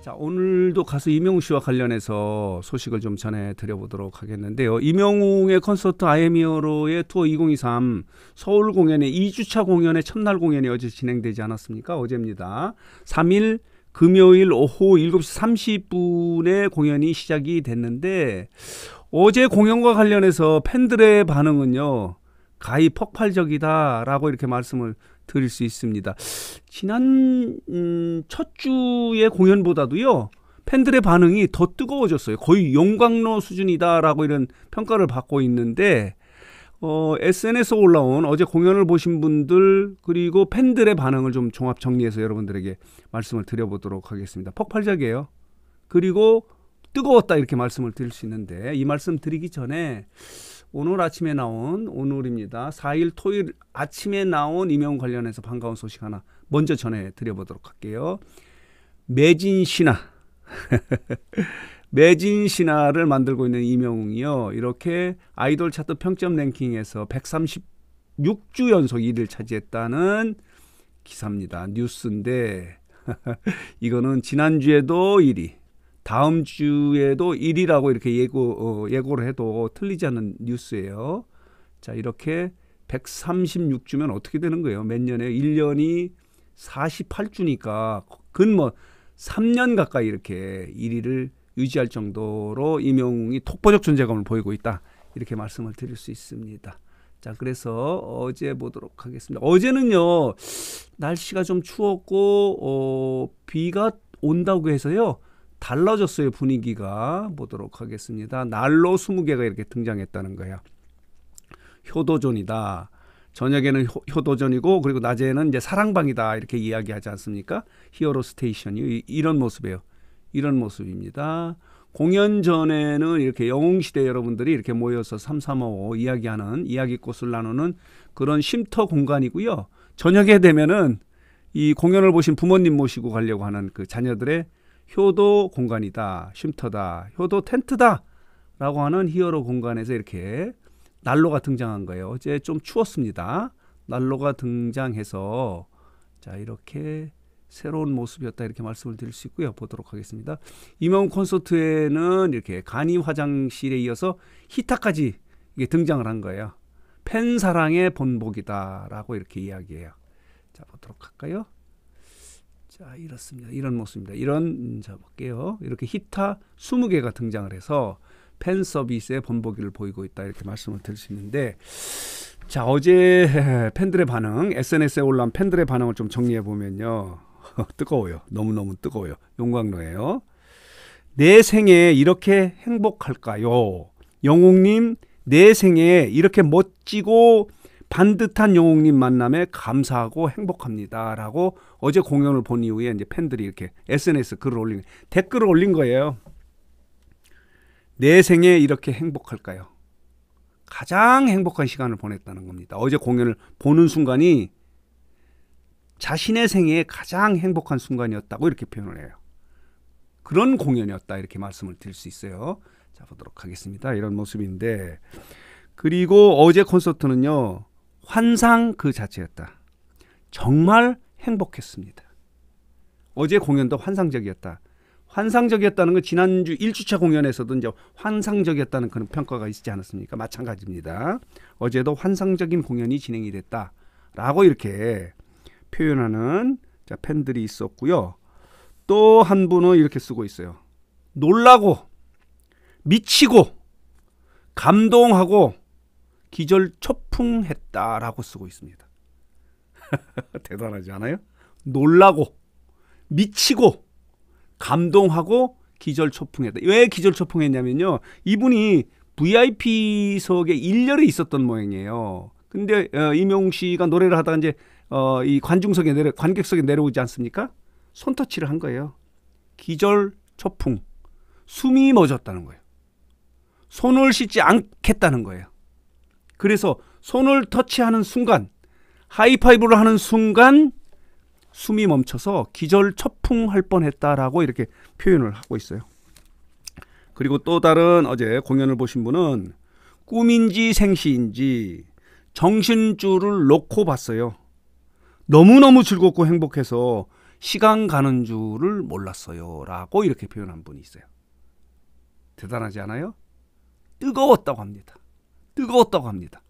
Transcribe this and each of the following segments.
자, 오늘도 가수 이명웅 씨와 관련해서 소식을 좀 전해 드려보도록 하겠는데요. 이명웅의 콘서트 아이미어로의 투어 2023 서울 공연의 2주차 공연의 첫날 공연이 어제 진행되지 않았습니까? 어제입니다. 3일 금요일 오후 7시 30분에 공연이 시작이 됐는데 어제 공연과 관련해서 팬들의 반응은요. 가히 폭발적이다라고 이렇게 말씀을 드릴 수 있습니다. 지난 음, 첫 주의 공연보다도요. 팬들의 반응이 더 뜨거워졌어요. 거의 용광로 수준이다라고 이런 평가를 받고 있는데 어, SNS 올라온 어제 공연을 보신 분들 그리고 팬들의 반응을 좀 종합 정리해서 여러분들에게 말씀을 드려보도록 하겠습니다. 폭발적이에요. 그리고 뜨거웠다 이렇게 말씀을 드릴 수 있는데 이 말씀 드리기 전에 오늘 아침에 나온 오늘입니다. 4일 토요일 아침에 나온 임용 관련해서 반가운 소식 하나 먼저 전해 드려보도록 할게요. 매진 신화. 매진 신화를 만들고 있는 임영웅이요. 이렇게 아이돌 차트 평점 랭킹에서 136주 연속 1위를 차지했다는 기사입니다. 뉴스인데 이거는 지난주에도 1위, 다음 주에도 1위라고 이렇게 예고 어, 예고를 해도 틀리지 않은 뉴스예요. 자, 이렇게 136주면 어떻게 되는 거예요? 몇 년에 1년이 48주니까 근 뭐 3년 가까이 이렇게 1위를 유지할 정도로 임용이 독보적 존재감을 보이고 있다. 이렇게 말씀을 드릴 수 있습니다. 자, 그래서 어제 보도록 하겠습니다. 어제는요, 날씨가 좀 추웠고, 어, 비가 온다고 해서요, 달라졌어요 분위기가 보도록 하겠습니다. 날로 20개가 이렇게 등장했다는 거예요. 효도존이다. 저녁에는 효, 도전이고 그리고 낮에는 이제 사랑방이다 이렇게 이야기하지 않습니까? 히어로 스테이션이 이런 모습이에요. 이런 모습입니다. 공연 전에는 이렇게 영웅시대 여러분들이 이렇게 모여서 삼삼오오 이야기하는 이야기꽃을 나누는 그런 쉼터 공간이고요. 저녁에 되면은 이 공연을 보신 부모님 모시고 가려고 하는 그 자녀들의 효도 공간이다, 쉼터다, 효도 텐트다 라고 하는 히어로 공간에서 이렇게 난로가 등장한 거예요. 어제 좀 추웠습니다. 난로가 등장해서 자, 이렇게 새로운 모습이었다 이렇게 말씀을 드릴 수 있고요. 보도록 하겠습니다. 이 임원 콘서트에는 이렇게 간이 화장실에 이어서 히타까지 이게 등장을 한 거예요. 팬 사랑의 본보기다라고 이렇게 이야기해요. 자, 보도록 할까요? 자, 이렇습니다. 이런 모습입니다. 이런 자 볼게요. 이렇게 히타 20개가 등장을 해서 팬 서비스의 번복기를 보이고 있다 이렇게 말씀을 드릴 수 있는데 자, 어제 팬들의 반응, SNS에 올라온 팬들의 반응을 좀 정리해 보면요. 뜨거워요. 너무너무 뜨거워요. 용광로예요. 내 생에 이렇게 행복할까요? 영웅님, 내 생에 이렇게 멋지고 반듯한 영웅님 만남에 감사하고 행복합니다라고 어제 공연을 본 이후에 이제 팬들이 이렇게 SNS 글을 올린 댓글을 올린 거예요. 내 생에 이렇게 행복할까요? 가장 행복한 시간을 보냈다는 겁니다. 어제 공연을 보는 순간이 자신의 생에 가장 행복한 순간이었다고 이렇게 표현을 해요. 그런 공연이었다 이렇게 말씀을 드릴 수 있어요. 자 보도록 하겠습니다. 이런 모습인데 그리고 어제 콘서트는요. 환상 그 자체였다. 정말 행복했습니다. 어제 공연도 환상적이었다. 환상적이었다는 건 지난주 1주차 공연에서도 이제 환상적이었다는 그런 평가가 있지 않았습니까? 마찬가지입니다. 어제도 환상적인 공연이 진행이 됐다. 라고 이렇게 표현하는 팬들이 있었고요. 또 한 분은 이렇게 쓰고 있어요. 놀라고, 미치고, 감동하고, 기절 초풍했다라고 쓰고 있습니다. 대단하지 않아요? 놀라고 미치고 감동하고 기절 초풍했다. 왜 기절 초풍했냐면요. 이분이 VIP석에 일렬에 있었던 모양이에요. 근데 어, 임용 씨가 노래를 하다가 이제 어, 이 관중석에 내려 관객석에 내려오지 않습니까? 손터치를 한 거예요. 기절 초풍. 숨이 멎었다는 거예요. 손을 씻지 않겠다는 거예요. 그래서 손을 터치하는 순간 하이파이브를 하는 순간 숨이 멈춰서 기절처풍할 뻔했다라고 이렇게 표현을 하고 있어요. 그리고 또 다른 어제 공연을 보신 분은 꿈인지 생시인지 정신줄을 놓고 봤어요. 너무너무 즐겁고 행복해서 시간 가는 줄을 몰랐어요. 라고 이렇게 표현한 분이 있어요. 대단하지 않아요? 뜨거웠다고 합니다. 뜨거웠다고 합니다.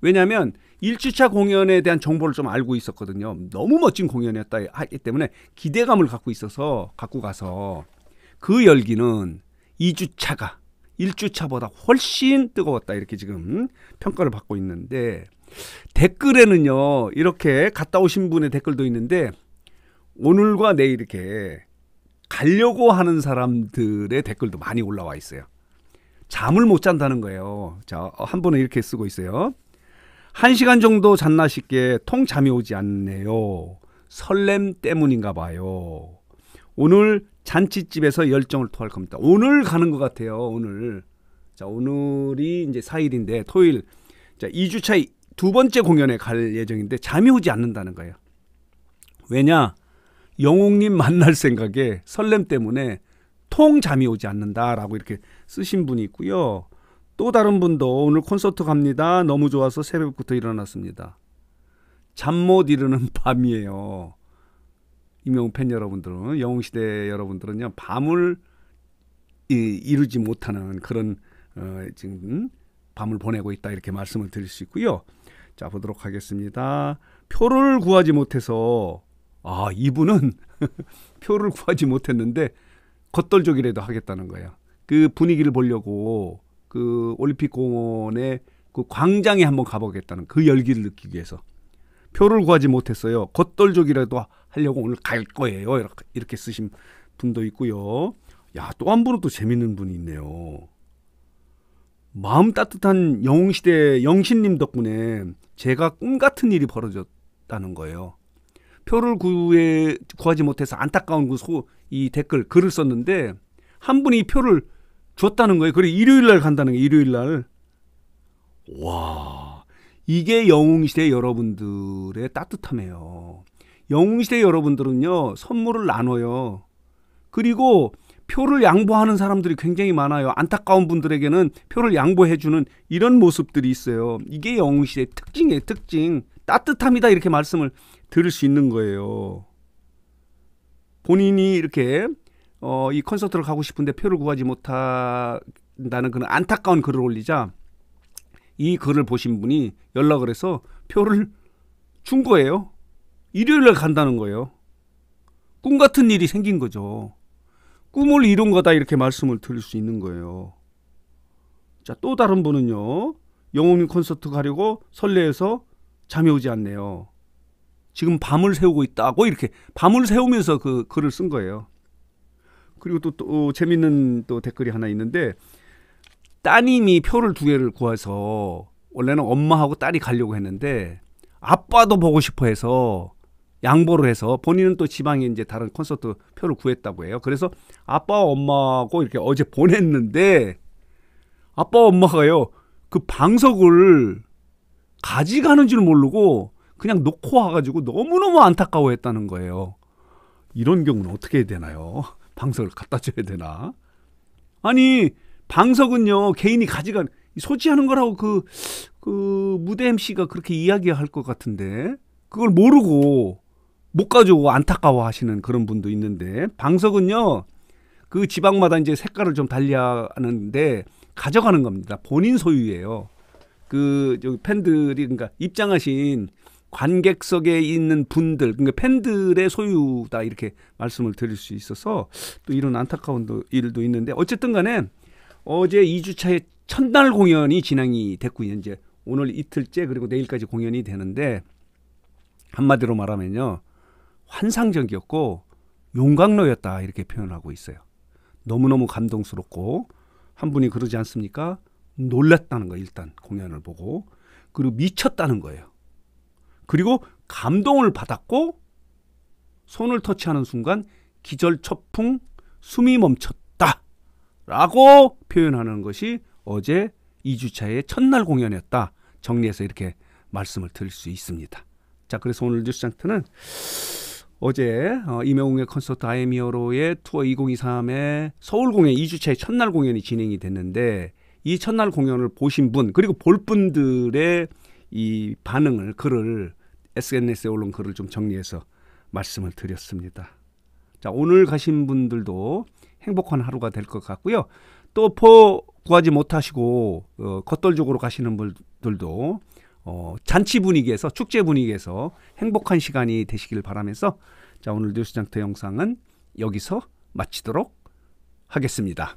왜냐하면 1주차 공연에 대한 정보를 좀 알고 있었거든요. 너무 멋진 공연이었다 하기 때문에 기대감을 갖고 있어서 갖고 가서 그 열기는 2주차가 1주차보다 훨씬 뜨거웠다 이렇게 지금 평가를 받고 있는데 댓글에는요 이렇게 갔다 오신 분의 댓글도 있는데 오늘과 내일 이렇게 가려고 하는 사람들의 댓글도 많이 올라와 있어요. 잠을 못 잔다는 거예요. 자, 어, 한 번은 이렇게 쓰고 있어요. 한 시간 정도 잤나 싶게 통잠이 오지 않네요. 설렘 때문인가 봐요. 오늘 잔치집에서 열정을 토할 겁니다. 오늘 가는 것 같아요. 오늘. 자, 오늘이 이제 4일인데 토요일. 자, 2주차 두 번째 공연에 갈 예정인데 잠이 오지 않는다는 거예요. 왜냐? 영웅님 만날 생각에 설렘 때문에 통 잠이 오지 않는다라고 이렇게 쓰신 분이 있고요. 또 다른 분도 오늘 콘서트 갑니다. 너무 좋아서 새벽부터 일어났습니다. 잠 못 이루는 밤이에요. 임영웅 팬 여러분들은 영웅 시대 여러분들은요 밤을 이, 루지 못하는 그런 어, 지금 밤을 보내고 있다 이렇게 말씀을 드릴 수 있고요. 자 보도록 하겠습니다. 표를 구하지 못해서 아 이분은 표를 구하지 못했는데 겉돌적이라도 하겠다는 거예요. 그 분위기를 보려고 그 올림픽 공원의 그 광장에 한번 가보겠다는 그 열기를 느끼기 위해서 표를 구하지 못했어요. 겉돌적이라도 하려고 오늘 갈 거예요. 이렇게, 쓰신 분도 있고요. 야, 또 한 분은 또 재밌는 분이 있네요. 마음 따뜻한 영웅시대 영신님 덕분에 제가 꿈 같은 일이 벌어졌다는 거예요. 표를 구해 구하지 못해서 안타까운 그소이 댓글 글을 썼는데 한 분이 표를 줬다는 거예요. 그리고 일요일 날 간다는 게 일요일 날. 와. 이게 영웅시대 여러분들의 따뜻함이에요. 영웅시대 여러분들은요, 선물을 나눠요. 그리고 표를 양보하는 사람들이 굉장히 많아요. 안타까운 분들에게는 표를 양보해주는 이런 모습들이 있어요. 이게 영웅시대의 특징이에요, 특징. 따뜻함이다, 이렇게 말씀을 들을 수 있는 거예요. 본인이 이렇게 어, 이 콘서트를 가고 싶은데 표를 구하지 못한다는 그런 안타까운 글을 올리자 이 글을 보신 분이 연락을 해서 표를 준 거예요. 일요일날 간다는 거예요. 꿈 같은 일이 생긴 거죠. 꿈을 이룬 거다 이렇게 말씀을 드릴 수 있는 거예요. 자, 또 다른 분은요. 영웅님 콘서트 가려고 설레해서 잠이 오지 않네요. 지금 밤을 세우고 있다고 이렇게 밤을 세우면서 그 글을 쓴 거예요. 그리고 또, 또 어, 재밌는 또 댓글이 하나 있는데 따님이 표를 두 개를 구해서 원래는 엄마하고 딸이 가려고 했는데 아빠도 보고 싶어 해서 양보를 해서 본인은 또 지방에 이제 다른 콘서트 표를 구했다고 해요. 그래서 아빠 엄마하고 이렇게 어제 보냈는데 아빠 엄마가요. 그 방석을 가져가는 줄 모르고 그냥 놓고 와가지고 너무너무 안타까워했다는 거예요. 이런 경우는 어떻게 해야 되나요? 방석을 갖다 줘야 되나? 아니 방석은요 개인이 가져간 소지하는 거라고 그, 그 무대 MC가 그렇게 이야기할 것 같은데 그걸 모르고 못가져오고 안타까워 하시는 그런 분도 있는데 방석은요 그 지방마다 이제 색깔을 좀 달리하는데 가져가는 겁니다 본인 소유예요 그저기 팬들이 그러니까 입장하신 관객석에 있는 분들, 그러니까 팬들의 소유다 이렇게 말씀을 드릴 수 있어서 또 이런 안타까운 일도 있는데 어쨌든 간에 어제 2주차에 첫날 공연이 진행이 됐고 이제 오늘 이틀째 그리고 내일까지 공연이 되는데 한마디로 말하면요. 환상적이었고 용광로였다 이렇게 표현하고 있어요. 너무너무 감동스럽고 한 분이 그러지 않습니까? 놀랐다는 거 일단 공연을 보고 그리고 미쳤다는 거예요. 그리고 감동을 받았고 손을 터치하는 순간 기절처풍 숨이 멈췄다. 라고 표현하는 것이 어제 2주차의 첫날 공연이었다. 정리해서 이렇게 말씀을 드릴 수 있습니다. 자, 그래서 오늘 뉴스 장트는 어제 어, 이명웅의 콘서트 아이미어로의 투어 2023의 서울 공연 2주차의 첫날 공연이 진행이 됐는데 이 첫날 공연을 보신 분 그리고 볼 분들의 이 반응을 글을 SNS에 올라온 글을 좀 정리해서 말씀을 드렸습니다. 자, 오늘 가신 분들도 행복한 하루가 될 것 같고요. 또포 구하지 못하시고 어, 겉돌적으로 가시는 분들도 어, 잔치 분위기에서 축제 분위기에서 행복한 시간이 되시길 바라면서 자 오늘 뉴스장터 영상은 여기서 마치도록 하겠습니다.